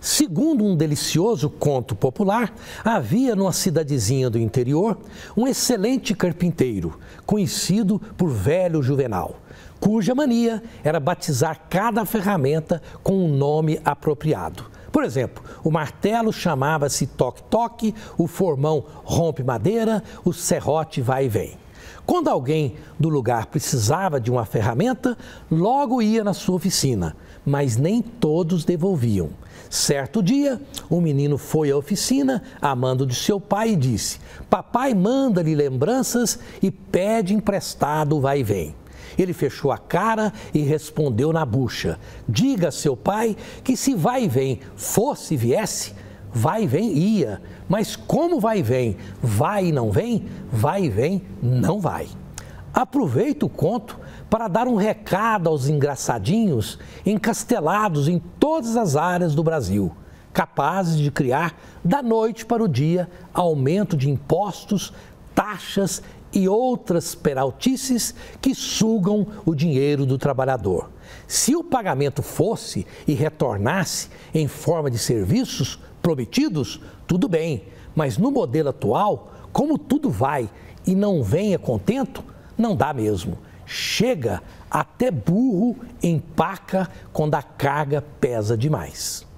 Segundo um delicioso conto popular, havia numa cidadezinha do interior um excelente carpinteiro, conhecido por Velho Juvenal, cuja mania era batizar cada ferramenta com um nome apropriado. Por exemplo, o martelo chamava-se toque-toque, o formão rompe madeira, o serrote vai e vem. Quando alguém do lugar precisava de uma ferramenta, logo ia na sua oficina, mas nem todos devolviam. Certo dia, o um menino foi à oficina, amando de seu pai, e disse: Papai manda-lhe lembranças e pede emprestado vai e vem. Ele fechou a cara e respondeu na bucha: Diga a seu pai que se vai e vem fosse e viesse, vai e vem ia. Mas como vai e vem? Vai e não vem? Vai e vem, não vai. Aproveito o conto para dar um recado aos engraçadinhos encastelados em todas as áreas do Brasil, capazes de criar da noite para o dia aumento de impostos taxas e outras peraltices que sugam o dinheiro do trabalhador. Se o pagamento fosse e retornasse em forma de serviços prometidos, tudo bem, mas no modelo atual, como tudo vai e não venha contento, não dá mesmo. Chega, até burro empaca quando a carga pesa demais.